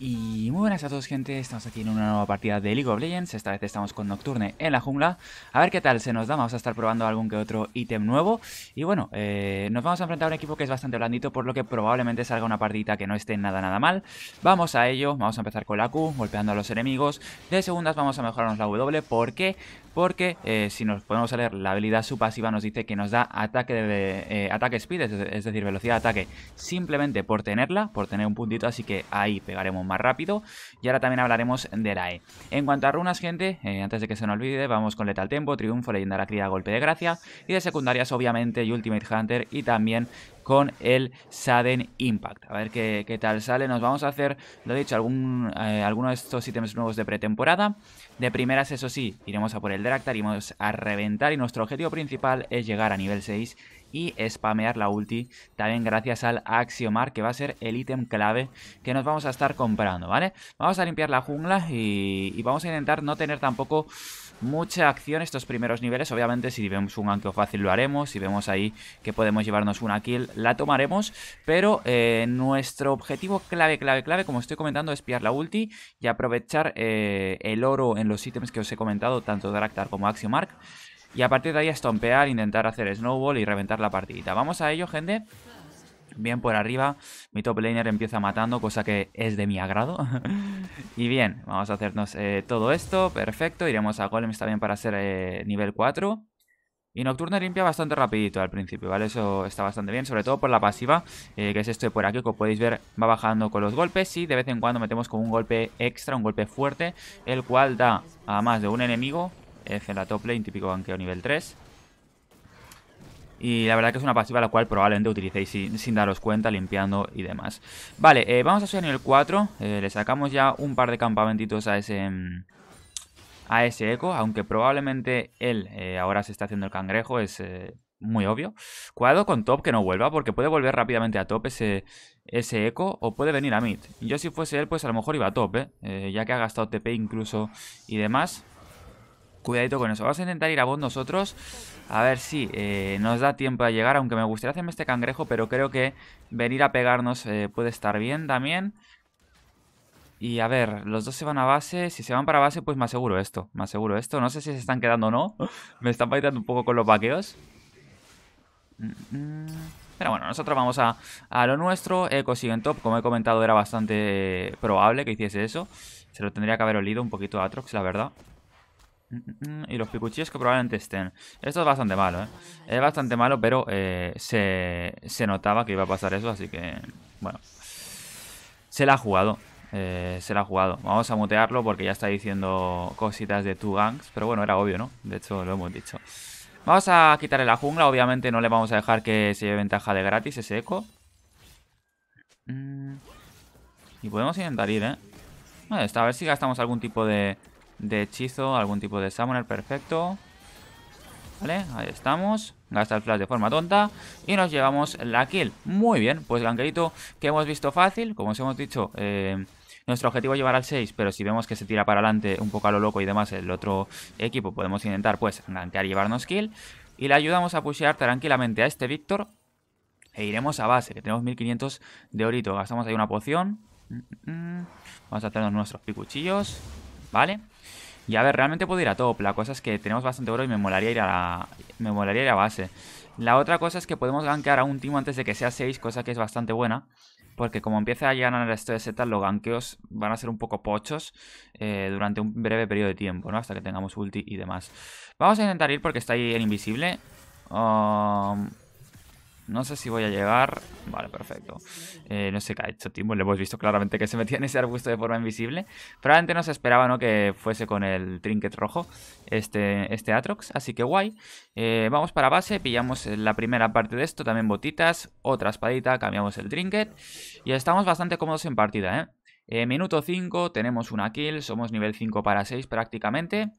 Y muy buenas a todos gente, estamos aquí en una nueva partida de League of Legends, esta vez estamos con Nocturne en la jungla A ver qué tal se nos da, vamos a estar probando algún que otro ítem nuevo Y bueno, eh, nos vamos a enfrentar a un equipo que es bastante blandito por lo que probablemente salga una partidita que no esté nada nada mal Vamos a ello, vamos a empezar con la Q, golpeando a los enemigos De segundas vamos a mejorarnos la W, porque porque eh, si nos podemos leer la habilidad su pasiva nos dice que nos da ataque de, eh, speed, es, decir, velocidad de ataque, simplemente por tenerla, por tener un puntito, así que ahí pegaremos más rápido. Y ahora también hablaremos de la E. En cuanto a runas, gente, eh, antes de que se nos olvide, vamos con Letal Tempo, Triunfo, la Cría, Golpe de Gracia, y de secundarias, obviamente, Ultimate Hunter y también con el Saden Impact. A ver qué, tal sale. Nos vamos a hacer, lo he dicho, algún, eh, alguno de estos ítems nuevos de pretemporada. De primeras, eso sí, iremos a por el y iremos a reventar y nuestro objetivo principal es llegar a nivel 6 y spamear la ulti, también gracias al Axiomar, que va a ser el ítem clave que nos vamos a estar comprando, ¿vale? Vamos a limpiar la jungla y vamos a intentar no tener tampoco mucha acción estos primeros niveles. Obviamente, si vemos un anqueo fácil lo haremos. Si vemos ahí que podemos llevarnos una kill, la tomaremos. Pero eh, nuestro objetivo clave, clave, clave, como estoy comentando, es pillar la ulti y aprovechar eh, el oro en los ítems que os he comentado, tanto Daractar como Axiomark. Y a partir de ahí estompear, intentar hacer snowball y reventar la partidita. Vamos a ello, gente bien por arriba. Mi top laner empieza matando, cosa que es de mi agrado. y bien, vamos a hacernos eh, todo esto. Perfecto, iremos a está bien para ser eh, nivel 4. Y nocturna limpia bastante rapidito al principio, ¿vale? Eso está bastante bien, sobre todo por la pasiva, eh, que es esto de por aquí, como podéis ver, va bajando con los golpes y de vez en cuando metemos como un golpe extra, un golpe fuerte, el cual da a más de un enemigo, F en la top lane, típico banqueo nivel 3, y la verdad que es una pasiva la cual probablemente utilicéis sin, daros cuenta, limpiando y demás. Vale, eh, vamos a subir a nivel 4. Eh, le sacamos ya un par de campamentitos a ese... Mm, a ese eco, aunque probablemente él eh, ahora se está haciendo el cangrejo, es muy obvio. Cuidado con top que no vuelva, porque puede volver rápidamente a top ese, ese eco o puede venir a mid. Yo si fuese él, pues a lo mejor iba a top, ya que ha gastado TP incluso y demás. Cuidadito con eso. Vamos a intentar ir a bot nosotros. A ver si sí, eh, nos da tiempo a llegar, aunque me gustaría hacerme este cangrejo, pero creo que venir a pegarnos eh, puede estar bien también. Y a ver, los dos se van a base. Si se van para base, pues más seguro esto. Me seguro esto. No sé si se están quedando o no. me están paitando un poco con los vaqueos. Pero bueno, nosotros vamos a, a lo nuestro. Eco sigue top. Como he comentado, era bastante probable que hiciese eso. Se lo tendría que haber olido un poquito a Atrox, la verdad. Mm, mm, mm, y los picuchillos que probablemente estén. Esto es bastante malo, ¿eh? Es bastante malo, pero eh, se, se notaba que iba a pasar eso, así que... Bueno. Se la ha jugado. Eh, se la ha jugado. Vamos a mutearlo porque ya está diciendo cositas de two gangs. Pero bueno, era obvio, ¿no? De hecho, lo hemos dicho. Vamos a quitarle la jungla. Obviamente no le vamos a dejar que se lleve ventaja de gratis ese eco. Y podemos intentar ir, ¿eh? está, a ver si gastamos algún tipo de de hechizo, algún tipo de summoner, perfecto. Vale, ahí estamos. Gasta el flash de forma tonta y nos llevamos la kill. Muy bien, pues ganquerito que hemos visto fácil, como os hemos dicho... Eh, nuestro objetivo es llevar al 6, pero si vemos que se tira para adelante un poco a lo loco y demás el otro equipo, podemos intentar pues ranquear y llevarnos kill. Y le ayudamos a pushear tranquilamente a este Víctor. E iremos a base, que tenemos 1500 de orito. Gastamos ahí una poción. Mm, mm, mm. Vamos a hacernos nuestros picuchillos. ¿vale? Y a ver, realmente puedo ir a top. La cosa es que tenemos bastante oro y me molaría ir a la, me molaría ir a base. La otra cosa es que podemos gankear a un team antes de que sea 6, cosa que es bastante buena. Porque como empieza a ganar esto de setas los ganqueos van a ser un poco pochos eh, durante un breve periodo de tiempo, ¿no? Hasta que tengamos ulti y demás. Vamos a intentar ir porque está ahí el invisible. Um, no sé si voy a llegar. Vale, perfecto. Eh, no sé qué ha hecho Timbo. Le hemos visto claramente que se metía en ese arbusto de forma invisible. Probablemente no se esperaba, ¿no? Que fuese con el trinket rojo este, este Atrox. Así que guay. Eh, vamos para base. Pillamos la primera parte de esto. También botitas. Otra espadita. Cambiamos el trinket. Y estamos bastante cómodos en partida, ¿eh? minuto 5. Tenemos una kill. Somos nivel 5 para 6 prácticamente.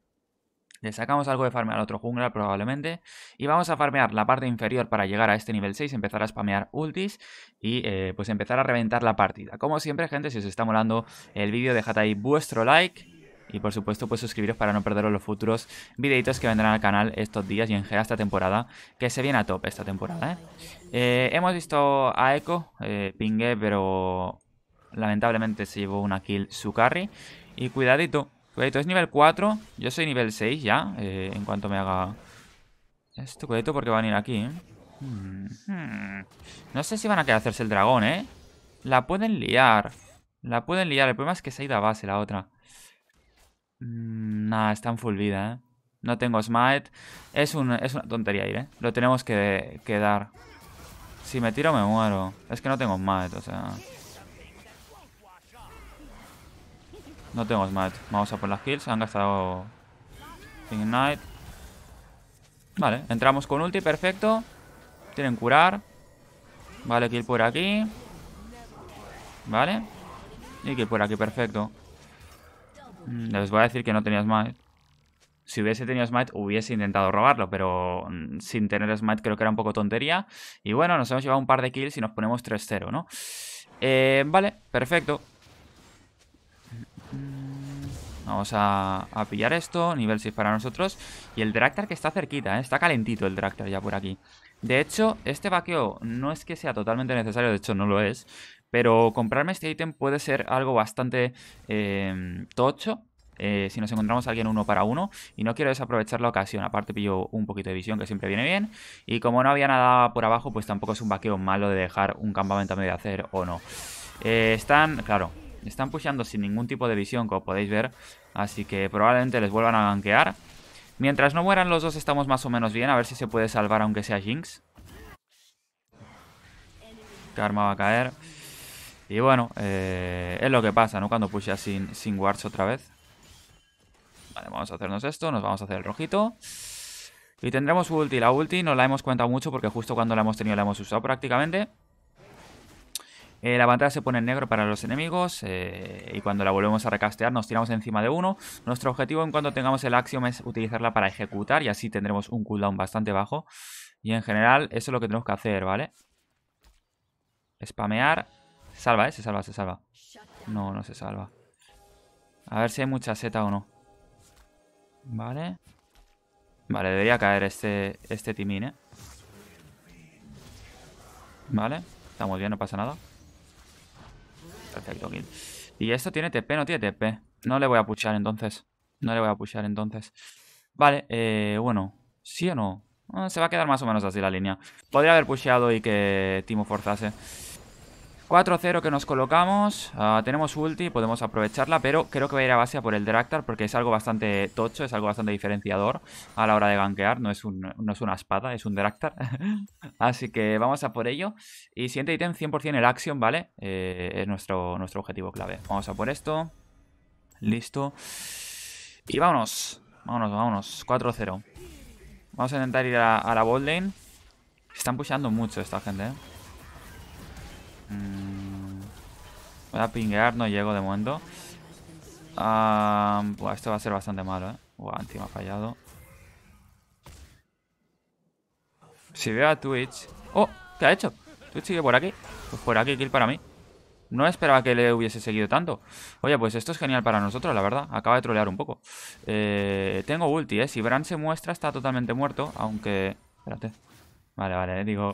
Le sacamos algo de farmear al otro jungla probablemente. Y vamos a farmear la parte inferior para llegar a este nivel 6, empezar a spamear ultis y eh, pues empezar a reventar la partida. Como siempre, gente, si os está molando el vídeo, dejad ahí vuestro like. Y por supuesto, pues suscribiros para no perderos los futuros videitos que vendrán al canal estos días y en general esta temporada, que se viene a top esta temporada, ¿eh? Eh, hemos visto a Echo, Pingue pero lamentablemente se llevó una kill su carry. Y cuidadito, es nivel 4. Yo soy nivel 6 ya. Eh, en cuanto me haga esto, cuidadito, porque van a ir aquí. ¿eh? Hmm, hmm. No sé si van a querer hacerse el dragón, ¿eh? La pueden liar. La pueden liar. El problema es que se ha ido a base la otra. Mm, Nada, está en full vida, ¿eh? No tengo smite. Es, una tontería ir, ¿eh? Lo tenemos que, que dar. Si me tiro me muero. Es que no tengo smite, o sea... No tengo Smite. Vamos a por las kills. Han gastado Ignite. Vale, entramos con ulti, perfecto. Tienen curar. Vale, kill por aquí. Vale. Y kill por aquí, perfecto. Mm, les voy a decir que no tenía Smite. Si hubiese tenido Smite, hubiese intentado robarlo, pero mm, sin tener Smite creo que era un poco tontería. Y bueno, nos hemos llevado un par de kills y nos ponemos 3-0, ¿no? Eh, vale, perfecto. Vamos a, pillar esto, nivel 6 para nosotros. Y el Drakter que está cerquita, ¿eh? está calentito el tractor ya por aquí. De hecho, este vaqueo no es que sea totalmente necesario, de hecho no lo es. Pero comprarme este ítem puede ser algo bastante eh, tocho eh, si nos encontramos alguien uno para uno. Y no quiero desaprovechar la ocasión. Aparte pillo un poquito de visión que siempre viene bien. Y como no había nada por abajo, pues tampoco es un vaqueo malo de dejar un campamento a medio hacer o no. están, claro, están pusheando sin ningún tipo de visión, como podéis ver. Así que probablemente les vuelvan a gankear. Mientras no mueran los dos estamos más o menos bien. A ver si se puede salvar aunque sea Jinx. Karma va a caer. Y bueno, eh, es lo que pasa, ¿no? Cuando pusha sin, sin wards otra vez. Vale, vamos a hacernos esto. Nos vamos a hacer el rojito. Y tendremos ulti. La ulti no la hemos cuentado mucho porque justo cuando la hemos tenido la hemos usado prácticamente. Eh, la pantalla se pone en negro para los enemigos eh, y cuando la volvemos a recastear nos tiramos encima de uno. Nuestro objetivo en cuanto tengamos el Axiom es utilizarla para ejecutar y así tendremos un cooldown bastante bajo. Y en general eso es lo que tenemos que hacer, ¿vale? Spamear. Salva, ¿eh? Se salva, se salva. No, no se salva. A ver si hay mucha seta o no. Vale. Vale, debería caer este, este timín, ¿eh? Vale. Estamos bien, no pasa nada. Perfecto, kill. Y esto tiene TP, no tiene TP. No le voy a puchar entonces. No le voy a puchar entonces. Vale, eh, bueno. ¿Sí o no? Ah, se va a quedar más o menos así la línea. Podría haber pusheado y que Timo forzase. 4-0 que nos colocamos. Ah, tenemos ulti, podemos aprovecharla, pero creo que va a ir a base por el Draktar porque es algo bastante tocho, es algo bastante diferenciador a la hora de gankear. No es, una espada, es un Draktar. Así que vamos a por ello. Y siguiente ítem, 100% el Action, ¿vale? Eh, es nuestro, objetivo clave. Vamos a por esto. Listo. Y vámonos. Vámonos, vámonos. 4-0. Vamos a intentar ir a, la bot Están pushando mucho esta gente, ¿eh? Mm, voy a pinguear, no llego de momento. Ah, buah, esto va a ser bastante malo, ¿eh? Buah, encima ha fallado. Si veo a Twitch... ¡Oh! ¿Qué ha hecho? Twitch sigue por aquí. Pues por aquí, kill para mí. No esperaba que le hubiese seguido tanto. Oye, pues esto es genial para nosotros, la verdad. Acaba de trolear un poco. Eh, tengo ulti, ¿eh? Si Bran se muestra, está totalmente muerto. Aunque... Espérate. Vale, vale, eh, digo...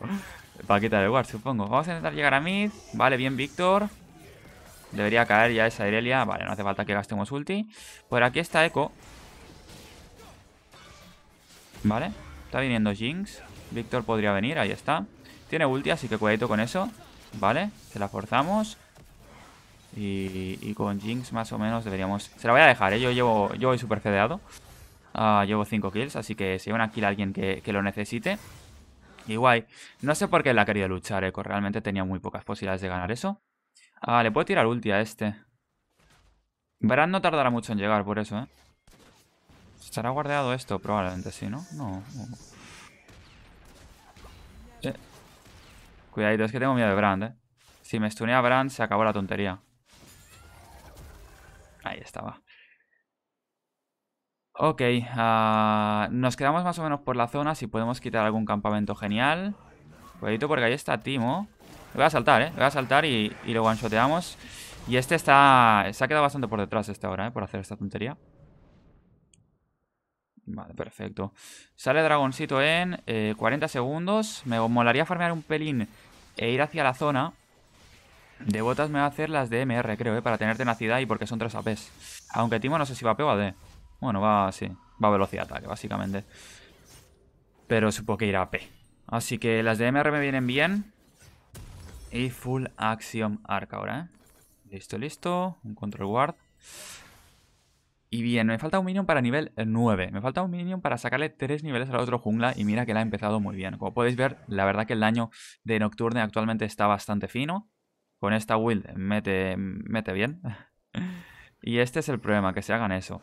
Para quitar el guard, supongo. Vamos a intentar llegar a mid. Vale, bien Víctor. Debería caer ya esa Irelia. Vale, no hace falta que gastemos ulti. Por aquí está Echo. Vale. Está viniendo Jinx. Víctor podría venir, ahí está. Tiene ulti, así que cuidadito con eso. Vale, se la forzamos. Y, con Jinx más o menos deberíamos... Se la voy a dejar, ¿eh? yo, llevo, yo voy super fedeado. Ah, llevo 5 kills, así que si hay una kill a alguien que, que lo necesite, Igual, no sé por qué la ha querido luchar, eh. Realmente tenía muy pocas posibilidades de ganar eso. Ah, le puedo tirar ulti a este. Verán no tardará mucho en llegar por eso, ¿eh? ¿Estará guardado esto? Probablemente sí, ¿no? No. Cuidadito, es que tengo miedo de Brand, ¿eh? Si me stunea Brand, se acabó la tontería. Ahí estaba. Ok, ah, nos quedamos más o menos por la zona. Si podemos quitar algún campamento, genial. Cuidadito porque ahí está Timo. voy a saltar, ¿eh? voy a saltar y, y lo one-shoteamos. Y este está... Se ha quedado bastante por detrás esta hora, ¿eh? Por hacer esta tontería. Vale, perfecto. Sale Dragoncito en 40 eh, segundos. Me molaría farmear un pelín e ir hacia la zona. De botas me va a hacer las de MR, creo, ¿eh? Para tener tenacidad y porque son tres APs. Aunque Timo no sé si va a pegar o a bueno, va así. Va a velocidad de ataque, básicamente. Pero supongo que irá a P. Así que las de MR me vienen bien. Y full Axiom Arc ahora, ¿eh? Listo, listo. Un Control ward Y bien, me falta un minion para nivel 9. Me falta un minion para sacarle 3 niveles al otro jungla. Y mira que la ha empezado muy bien. Como podéis ver, la verdad que el daño de Nocturne actualmente está bastante fino. Con esta build mete, mete bien. y este es el problema, que se hagan eso.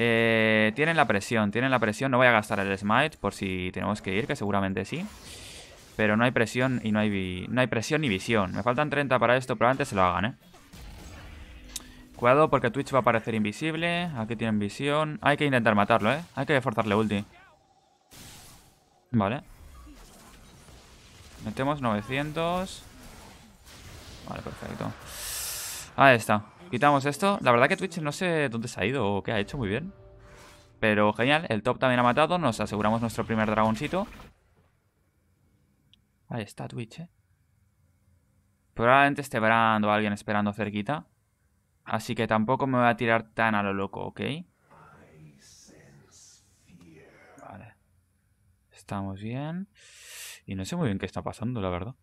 Eh, tienen la presión, tienen la presión. No voy a gastar el smite por si tenemos que ir, que seguramente sí. Pero no hay presión y no hay, no hay presión ni visión. Me faltan 30 para esto, pero antes se lo hagan, ¿eh? Cuidado porque Twitch va a parecer invisible. Aquí tienen visión. Hay que intentar matarlo, ¿eh? Hay que forzarle ulti. Vale. Metemos 900. Vale, perfecto. Ahí está. Quitamos esto. La verdad que Twitch no sé dónde se ha ido o qué ha hecho muy bien. Pero genial, el top también ha matado. Nos aseguramos nuestro primer dragoncito. Ahí está Twitch, eh. Probablemente esté verando a alguien esperando cerquita. Así que tampoco me voy a tirar tan a lo loco, ¿ok? Vale. Estamos bien. Y no sé muy bien qué está pasando, la verdad.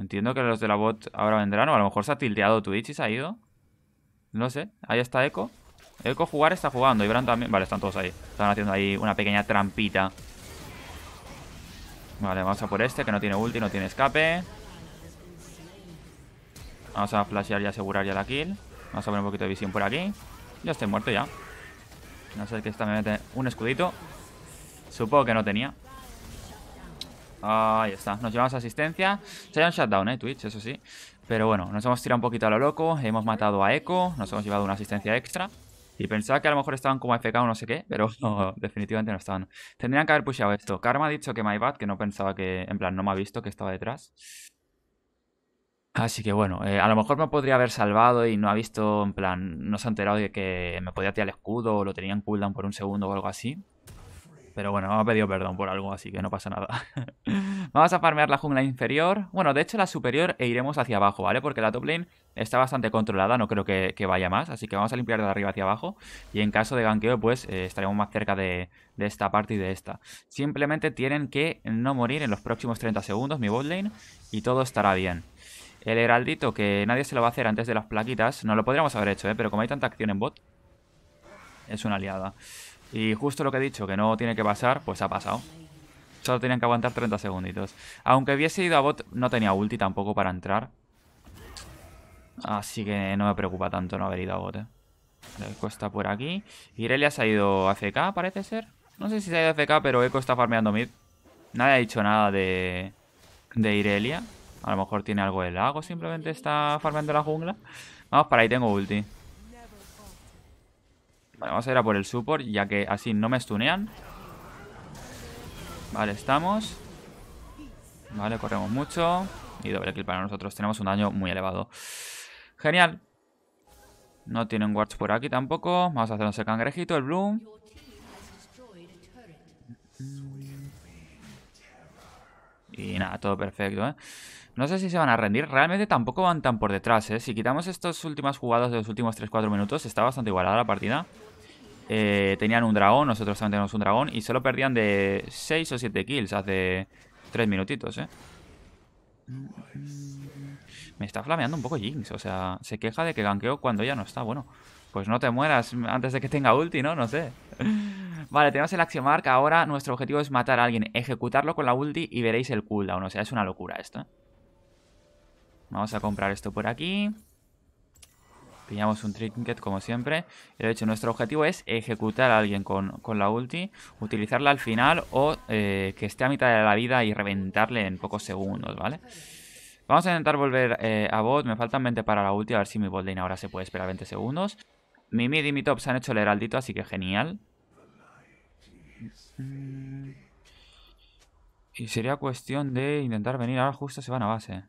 Entiendo que los de la bot ahora vendrán. O a lo mejor se ha tilteado Twitch y se ha ido. No sé. Ahí está Echo. Echo jugar está jugando. Y Bran también. Vale, están todos ahí. Están haciendo ahí una pequeña trampita. Vale, vamos a por este que no tiene ulti, no tiene escape. Vamos a flashear y asegurar ya la kill. Vamos a poner un poquito de visión por aquí. Ya estoy muerto ya. No sé que esta me mete un escudito. Supongo que no tenía. Ahí está, nos llevamos asistencia. Se un shutdown, eh, Twitch, eso sí. Pero bueno, nos hemos tirado un poquito a lo loco. Hemos matado a Echo, nos hemos llevado una asistencia extra. Y pensaba que a lo mejor estaban como AFK o no sé qué, pero definitivamente no estaban. Tendrían que haber pushado esto. Karma ha dicho que my bad, que no pensaba que... En plan, no me ha visto que estaba detrás. Así que bueno, eh, a lo mejor me podría haber salvado y no ha visto, en plan, no se ha enterado de que me podía tirar el escudo o lo tenían cooldown por un segundo o algo así. Pero bueno, me ha pedido perdón por algo, así que no pasa nada. Vamos a farmear la jungla inferior. Bueno, de hecho la superior e iremos hacia abajo, ¿vale? Porque la top lane está bastante controlada, no creo que, vaya más. Así que vamos a limpiar de arriba hacia abajo. Y en caso de ganqueo, pues eh, estaremos más cerca de, esta parte y de esta. Simplemente tienen que no morir en los próximos 30 segundos, mi bot lane. Y todo estará bien. El heraldito, que nadie se lo va a hacer antes de las plaquitas. No lo podríamos haber hecho, ¿eh? Pero como hay tanta acción en bot, es una aliada. Y justo lo que he dicho, que no tiene que pasar, pues ha pasado. Solo tenían que aguantar 30 segunditos. Aunque hubiese ido a bot, no tenía ulti tampoco para entrar. Así que no me preocupa tanto no haber ido a bot, eh. Eco está por aquí. Irelia se ha ido a FK, parece ser. No sé si se ha ido a FK, pero Eco está farmeando mid. Nadie ha dicho nada de, de Irelia. A lo mejor tiene algo de lago, simplemente está farmeando la jungla. Vamos, para ahí tengo ulti. Vale, vamos a ir a por el support, ya que así no me stunean. Vale, estamos. Vale, corremos mucho. Y doble kill para nosotros. Tenemos un daño muy elevado. Genial. No tienen wards por aquí tampoco. Vamos a hacernos el cangrejito, el bloom. Y nada, todo perfecto, ¿eh? No sé si se van a rendir. Realmente tampoco van tan por detrás, ¿eh? Si quitamos estas últimas jugadas de los últimos 3-4 minutos, está bastante igualada la partida. Eh, tenían un dragón, nosotros también tenemos un dragón. Y solo perdían de 6 o 7 kills hace 3 minutitos, ¿eh? Me está flameando un poco Jinx. O sea, se queja de que ganqueo cuando ya no está. Bueno, pues no te mueras antes de que tenga ulti, ¿no? No sé. Vale, tenemos el Axiomark. Ahora nuestro objetivo es matar a alguien, ejecutarlo con la ulti y veréis el cooldown. O sea, es una locura esto. ¿eh? Vamos a comprar esto por aquí. Pillamos un trinket como siempre. de hecho nuestro objetivo es ejecutar a alguien con, la ulti. Utilizarla al final o eh, que esté a mitad de la vida y reventarle en pocos segundos, ¿vale? Vamos a intentar volver eh, a bot. Me faltan 20 para la ulti. A ver si mi bot ahora se puede esperar 20 segundos. Mi mid y mi top se han hecho el heraldito, así que genial. Y sería cuestión de intentar venir. Ahora justo se van a base.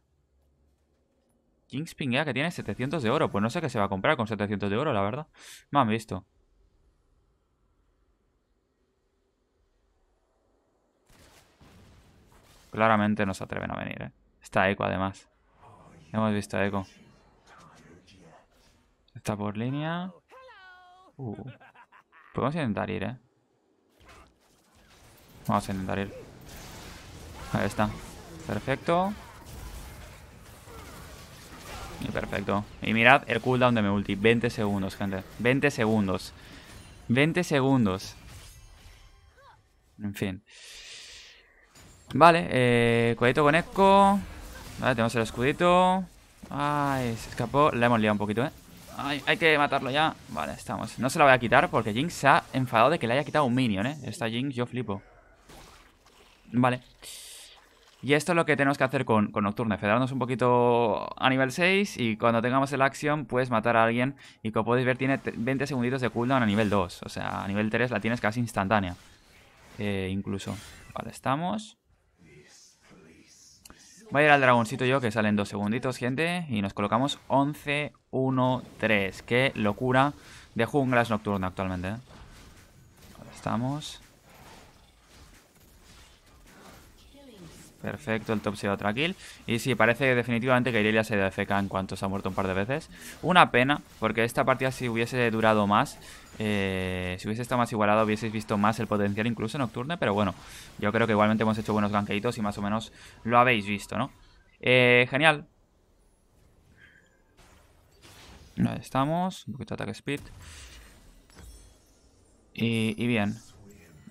Kings que tiene 700 de oro. Pues no sé qué se va a comprar con 700 de oro, la verdad. Me han visto. Claramente no se atreven a venir, ¿eh? Está Eco, además. Hemos visto a Eco. Está por línea. Uh. Podemos intentar ir, ¿eh? Vamos a intentar ir. Ahí está. Perfecto. Perfecto. Y mirad el cooldown de mi ulti. 20 segundos, gente. 20 segundos. 20 segundos. En fin. Vale, eh, con eco. Vale, tenemos el escudito. Ay, se escapó. le hemos liado un poquito, ¿eh? hay que matarlo ya. Vale, estamos. No se la voy a quitar porque Jinx se ha enfadado de que le haya quitado un minion, ¿eh? Esta Jinx yo flipo. Vale. Y esto es lo que tenemos que hacer con, con Nocturne, federarnos un poquito a nivel 6 y cuando tengamos el action puedes matar a alguien y como podéis ver tiene 20 segunditos de cooldown a nivel 2, o sea, a nivel 3 la tienes casi instantánea. Eh, incluso. Vale, estamos. Voy a ir al dragoncito yo, que salen 2 segunditos, gente. Y nos colocamos 11-1-3. Qué locura de junglas Nocturne actualmente. Eh. Vale, estamos. Perfecto, el top se otra kill Y sí, parece definitivamente que Irelia se FK en cuanto se ha muerto un par de veces. Una pena, porque esta partida si hubiese durado más, eh, si hubiese estado más igualado, hubieseis visto más el potencial incluso nocturne. Pero bueno, yo creo que igualmente hemos hecho buenos ganqueitos y más o menos lo habéis visto, ¿no? Eh, genial. Ahí estamos, un poquito de speed. y bien,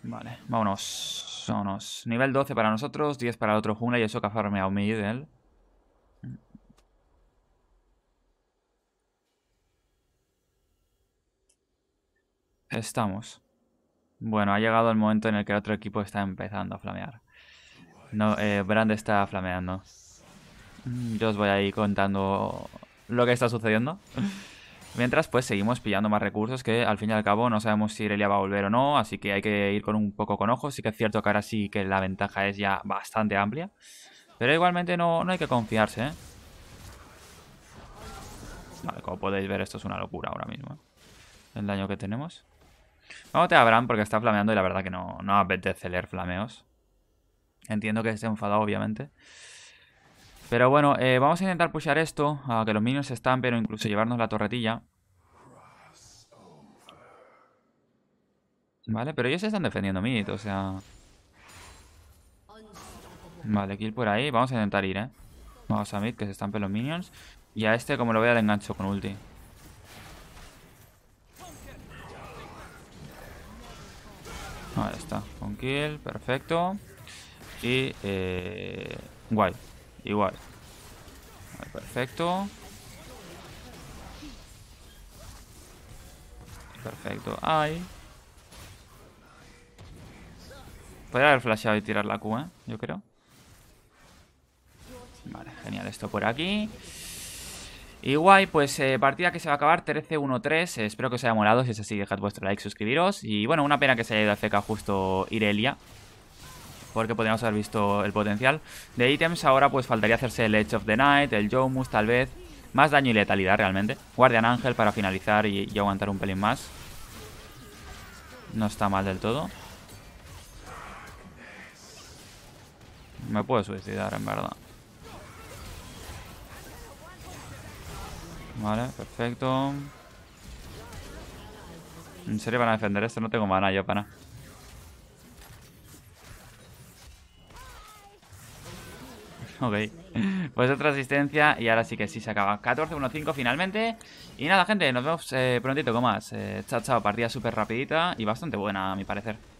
Vale, vámonos. Vámonos. Nivel 12 para nosotros, 10 para el otro jungla y eso que ha farmeado middle. ¿eh? Estamos. Bueno, ha llegado el momento en el que el otro equipo está empezando a flamear. No, eh, Brand está flameando. Mm, yo os voy a ir contando lo que está sucediendo. Mientras, pues seguimos pillando más recursos que al fin y al cabo no sabemos si Irelia va a volver o no, así que hay que ir con un poco con ojo. Sí que es cierto que ahora sí que la ventaja es ya bastante amplia, pero igualmente no, no hay que confiarse, ¿eh? Vale, como podéis ver, esto es una locura ahora mismo. ¿eh? El daño que tenemos. Vamos te abran porque está flameando y la verdad que no, no apetece leer flameos. Entiendo que esté enfadado, obviamente. Pero bueno, eh, vamos a intentar pushar esto, a que los minions se estampen o incluso llevarnos la torretilla. Vale, pero ellos se están defendiendo mid, o sea... Vale, kill por ahí. Vamos a intentar ir, ¿eh? Vamos a mid, que se estampen los minions. Y a este, como lo vea, le engancho con ulti. Ahí está. Con kill, perfecto. Y... Eh... Guay. Igual. perfecto. Perfecto. Ahí. Podría haber flasheado y tirar la Q, ¿eh? Yo creo. Vale, genial. Esto por aquí. igual pues eh, partida que se va a acabar 13-1-3. Eh, espero que os haya molado. Si es así, dejad vuestro like, suscribiros. Y bueno, una pena que se haya ido a FK justo Irelia porque podríamos haber visto el potencial. De ítems ahora pues faltaría hacerse el Edge of the Night, el Jomus tal vez, más daño y letalidad realmente. Guardian Ángel para finalizar y, y aguantar un pelín más. No está mal del todo. Me puedo suicidar, en verdad. Vale, perfecto. ¿En serio van a defender esto? No tengo mana yo para nada. Ok. Pues otra asistencia y ahora sí que sí se acaba. 14 5 finalmente. Y nada, gente, nos vemos eh, prontito con más. Eh, chao, chao. Partida súper rapidita y bastante buena, a mi parecer.